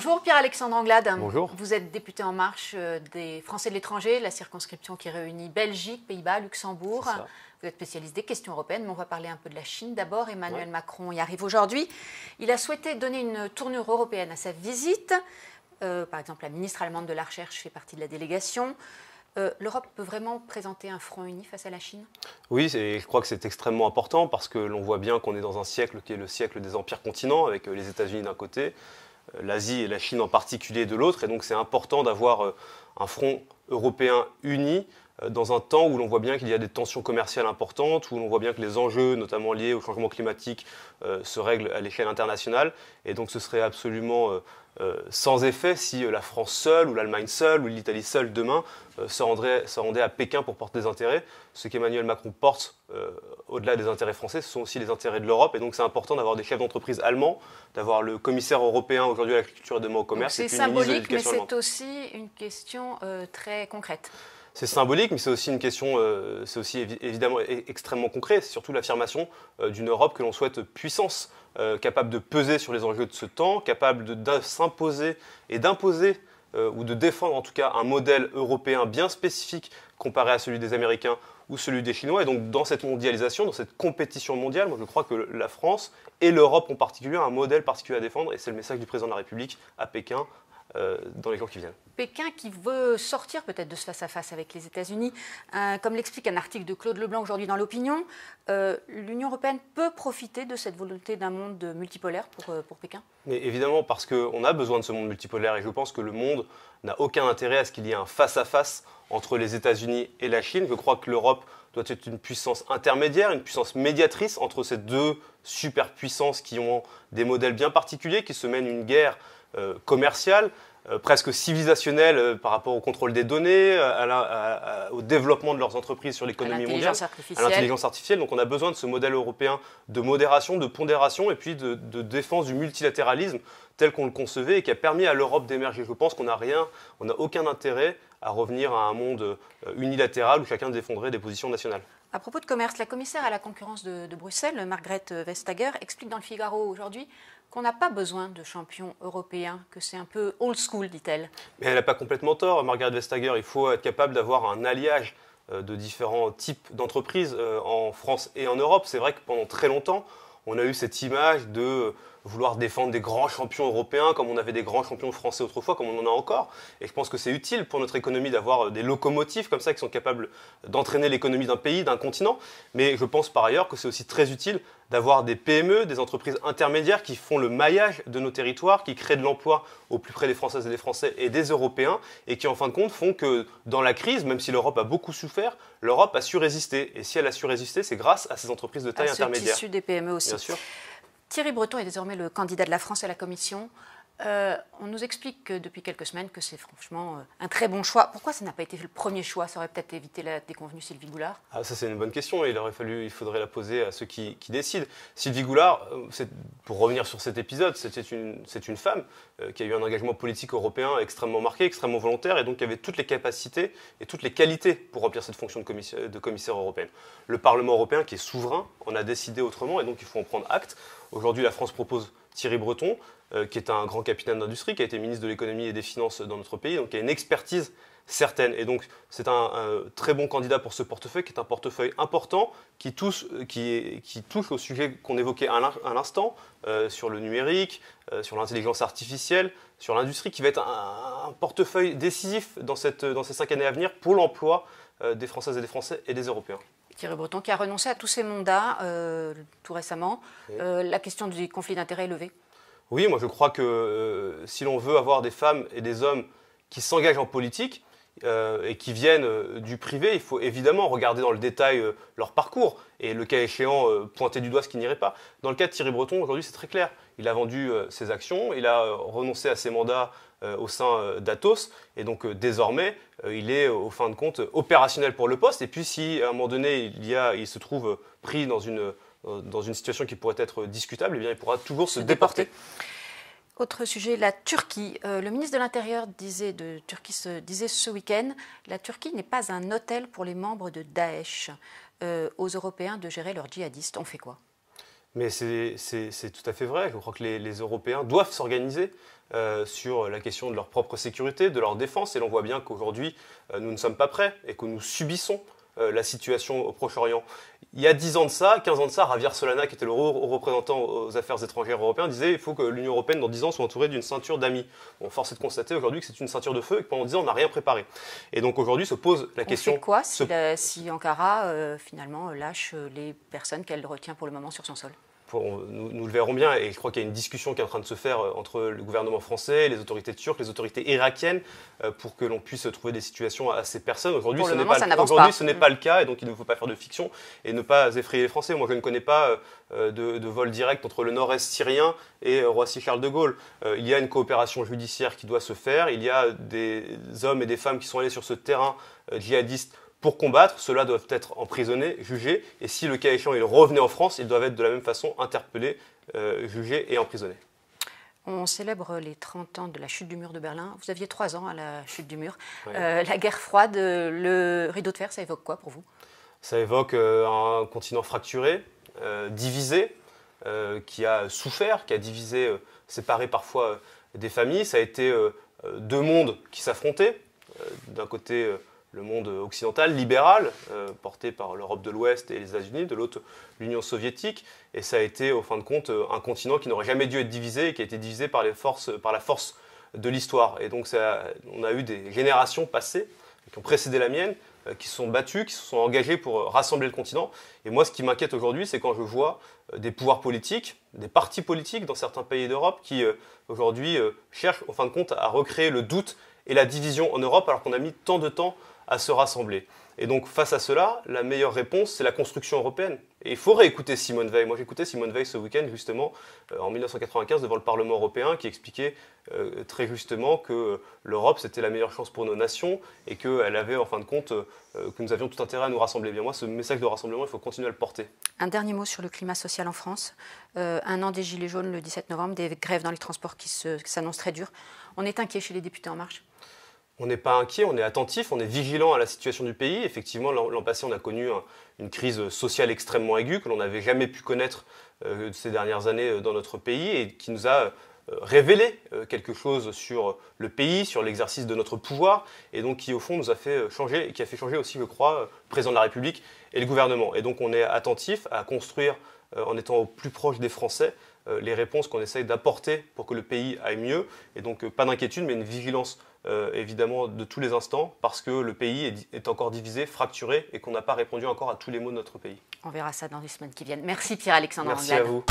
Bonjour Pierre-Alexandre Anglade. Bonjour. Vous êtes député En Marche euh, des Français de l'étranger, la circonscription qui réunit Belgique, Pays-Bas, Luxembourg. Vous êtes spécialiste des questions européennes, mais on va parler un peu de la Chine d'abord. Emmanuel Macron y arrive aujourd'hui. Il a souhaité donner une tournure européenne à sa visite. Euh, par exemple, la ministre allemande de la Recherche fait partie de la délégation. Euh, L'Europe peut vraiment présenter un front uni face à la Chine Oui, et je crois que c'est extrêmement important parce que l'on voit bien qu'on est dans un siècle qui est le siècle des empires continents, avec les États-Unis d'un côté, euh, l'Asie et la Chine en particulier de l'autre. Et donc c'est important d'avoir euh, un front européen uni euh, dans un temps où l'on voit bien qu'il y a des tensions commerciales importantes, où l'on voit bien que les enjeux, notamment liés au changement climatique, euh, se règlent à l'échelle internationale. Et donc ce serait absolument euh, sans effet si la France seule, ou l'Allemagne seule, ou l'Italie seule, demain, se, se rendait à Pékin pour porter des intérêts. Ce qu'Emmanuel Macron porte, au-delà des intérêts français, ce sont aussi les intérêts de l'Europe. Et donc c'est important d'avoir des chefs d'entreprise allemands, d'avoir le commissaire européen aujourd'hui à l'agriculture et demain au commerce. C'est symbolique, mais c'est aussi une question très concrète c'est symbolique, mais c'est aussi une question, euh, c'est aussi évidemment e-, extrêmement concret. C'est surtout l'affirmation euh, d'une Europe que l'on souhaite puissance, euh, capable de peser sur les enjeux de ce temps, capable de s'imposer et d'imposer ou de défendre en tout cas un modèle européen bien spécifique comparé à celui des Américains ou celui des Chinois. Et donc dans cette mondialisation, dans cette compétition mondiale, moi je crois que la France et l'Europe en particulier un modèle particulier à défendre et c'est le message du président de la République à Pékin euh, dans les jours qui viennent. Pékin qui veut sortir peut-être de ce face-à-face avec les États-Unis. comme l'explique un article de Claude Leblanc aujourd'hui dans l'opinion, euh, l'Union européenne peut profiter de cette volonté d'un monde multipolaire pour, euh, pour Pékin Mais Évidemment, parce qu'on a besoin de ce monde multipolaire et je pense que le monde n'a aucun intérêt à ce qu'il y ait un face-à-face entre les États-Unis et la Chine. Je crois que l'Europe doit être une puissance intermédiaire, une puissance médiatrice entre ces deux superpuissances qui ont des modèles bien particuliers, qui se mènent une guerre euh, commerciale euh, presque civilisationnelle euh, par rapport au contrôle des données, euh, au développement de leurs entreprises sur l'économie mondiale, à l'intelligence artificielle. Donc on a besoin de ce modèle européen de modération, de pondération et puis de, défense du multilatéralisme tel qu'on le concevait et qui a permis à l'Europe d'émerger. Je pense qu'on n'a rien, on n'a aucun intérêt à revenir à un monde unilatéral où chacun défendrait des positions nationales. À propos de commerce, la commissaire à la concurrence de, de Bruxelles, Margrethe Vestager, explique dans le Figaro aujourd'hui qu'on n'a pas besoin de champions européens, que c'est un peu old school, dit-elle. Mais elle n'a pas complètement tort, Margaret Vestager. Il faut être capable d'avoir un alliage euh, de différents types d'entreprises euh, en France et en Europe. C'est vrai que pendant très longtemps, on a eu cette image de vouloir défendre des grands champions européens comme on avait des grands champions français autrefois, comme on en a encore. Et je pense que c'est utile pour notre économie d'avoir euh, des locomotives comme ça qui sont capables d'entraîner l'économie d'un pays, d'un continent. Mais je pense par ailleurs que c'est aussi très utile d'avoir des PME, des entreprises intermédiaires qui font le maillage de nos territoires, qui créent de l'emploi au plus près des Françaises et des Français et des Européens, et qui en fin de compte font que dans la crise, même si l'Europe a beaucoup souffert, l'Europe a su résister. Et si elle a su résister, c'est grâce à ces entreprises de taille ce intermédiaire. des PME aussi. sûr. Thierry Breton est désormais le candidat de la France à la Commission. Euh, on nous explique depuis quelques semaines que c'est franchement euh, un très bon choix. Pourquoi ça n'a pas été le premier choix Ça aurait peut-être évité la déconvenue Sylvie Goulard ah, Ça, c'est une bonne question. Il, aurait fallu, il faudrait la poser à ceux qui, décident. Sylvie Goulard, euh, pour revenir sur cet épisode, c'est une femme qui a eu un engagement politique européen extrêmement marqué, extrêmement volontaire, et donc qui avait toutes les capacités et toutes les qualités pour remplir cette fonction de commissaire, de commissaire européenne. Le Parlement européen, qui est souverain, en a décidé autrement, et donc il faut en prendre acte. Aujourd'hui, la France propose Thierry Breton, euh, qui est un grand capitaine d'industrie, qui a été ministre de l'économie et des finances dans notre pays, donc qui a une expertise certaine. Et donc c'est un, très bon candidat pour ce portefeuille, qui est un portefeuille important, qui touche, euh, au sujet qu'on évoquait à l'instant, euh, sur le numérique, sur l'intelligence artificielle, sur l'industrie, qui va être un, portefeuille décisif dans, dans ces cinq années à venir pour l'emploi des Françaises et des Français et des Européens. Thierry Breton, qui a renoncé à tous ses mandats euh, tout récemment. Euh, la question du conflit d'intérêts est levée Oui, moi je crois que euh, si l'on veut avoir des femmes et des hommes qui s'engagent en politique, euh, et qui viennent euh, du privé, il faut évidemment regarder dans le détail euh, leur parcours et le cas échéant pointer du doigt ce qui n'irait pas. Dans le cas de Thierry Breton, aujourd'hui c'est très clair. Il a vendu ses actions, il a renoncé à ses mandats au sein d'Atos et donc désormais il est au fin de compte opérationnel pour le poste. Et puis si à un moment donné il, il se trouve pris dans une, situation qui pourrait être discutable, eh bien, il pourra toujours se, déporter. Autre sujet, la Turquie. Euh, le ministre de l'Intérieur disait de Turquie se, disait ce week-end, la Turquie n'est pas un hôtel pour les membres de Daesh. Euh, aux Européens de gérer leurs djihadistes. On fait quoi mais c'est tout à fait vrai. Je crois que les, Européens doivent s'organiser euh, sur la question de leur propre sécurité, de leur défense. Et l'on voit bien qu'aujourd'hui, nous ne sommes pas prêts et que nous subissons euh, la situation au Proche-Orient. Il y a 10 ans de ça, 15 ans de ça, Javier Solana, qui était le représentant aux affaires étrangères européens, disait il faut que l'Union européenne, dans 10 ans, soit entourée d'une ceinture d'amis. On force est de constater aujourd'hui que c'est une ceinture de feu et que pendant 10 ans, on n'a rien préparé. Et donc aujourd'hui se pose la question. quoi si, Ankara, euh, finalement, euh, lâche les personnes qu'elle retient pour le moment sur son sol nous, le verrons bien, et je crois qu'il y a une discussion qui est en train de se faire euh, entre le gouvernement français, les autorités turques, les autorités irakiennes, euh, pour que l'on puisse trouver des situations à ces personnes. Aujourd'hui, ce n'est pas, mm. le cas, et donc il ne faut pas faire de fiction et ne pas effrayer les Français. Moi, je ne connais pas euh, de, de vol direct entre le nord-est syrien et Roissy-Charles de Gaulle. Il y a une coopération judiciaire qui doit se faire, il y a des hommes et des femmes qui sont allés sur ce terrain djihadiste pour combattre, ceux-là doivent être emprisonnés, jugés, et si le cas échéant ils revenaient en France, ils doivent être de la même façon interpellés, euh, jugés et emprisonnés. On célèbre les 30 ans de la chute du mur de Berlin. Vous aviez 3 ans à la chute du mur. Euh, la guerre froide, euh, le rideau de fer, ça évoque quoi pour vous Ça évoque un continent fracturé, divisé, qui a souffert, qui a divisé, séparé parfois des familles. Ça a été deux mondes qui s'affrontaient. D'un côté, le monde occidental, libéral, euh, porté par l'Europe de l'Ouest et les États-Unis, de l'autre l'Union soviétique, et ça a été, au fin de compte, euh, un continent qui n'aurait jamais dû être divisé et qui a été divisé par, les forces, par la force de l'histoire. Et donc ça, on a eu des générations passées, qui ont précédé la mienne, euh, qui se sont battues, qui se sont engagées pour rassembler le continent. Et moi, ce qui m'inquiète aujourd'hui, c'est quand je vois des pouvoirs politiques, des partis politiques dans certains pays d'Europe qui, aujourd'hui, cherchent, au fin de compte, à recréer le doute et la division en Europe, alors qu'on a mis tant de temps à se rassembler. Et donc face à cela, la meilleure réponse, c'est la construction européenne. Et il faut réécouter Simone Veil. Moi, j'ai écouté Simone Veil ce week-end, justement, euh, en 1995, devant le Parlement européen, qui expliquait euh, très justement que euh, l'Europe, c'était la meilleure chance pour nos nations et qu'elle avait, en fin de compte, que nous avions tout intérêt à nous rassembler. Eh bien moi, ce message de rassemblement, il faut continuer à le porter. Un dernier mot sur le climat social en France. un an des Gilets jaunes le 17 novembre, des grèves dans les transports qui s'annoncent très dures. On est inquiet chez les députés En Marche on n'est pas inquiet, on est attentif, on est vigilant à la situation du pays. Effectivement, l'an passé, on a connu une crise sociale extrêmement aiguë que l'on n'avait jamais pu connaître euh, ces dernières années euh, dans notre pays et qui nous a euh, révélé quelque chose sur le pays, sur l'exercice de notre pouvoir, et donc qui au fond nous a fait changer, et qui a fait changer aussi, je crois, le président de la République et le gouvernement. Et donc on est attentif à construire, en étant au plus proche des Français, euh, les réponses qu'on essaye d'apporter pour que le pays aille mieux. Et donc euh, pas d'inquiétude, mais une vigilance euh, évidemment de tous les instants parce que le pays est, encore divisé, fracturé et qu'on n'a pas répondu encore à tous les maux de notre pays. On verra ça dans les semaines qui viennent. Merci Pierre-Alexandre Merci à vous.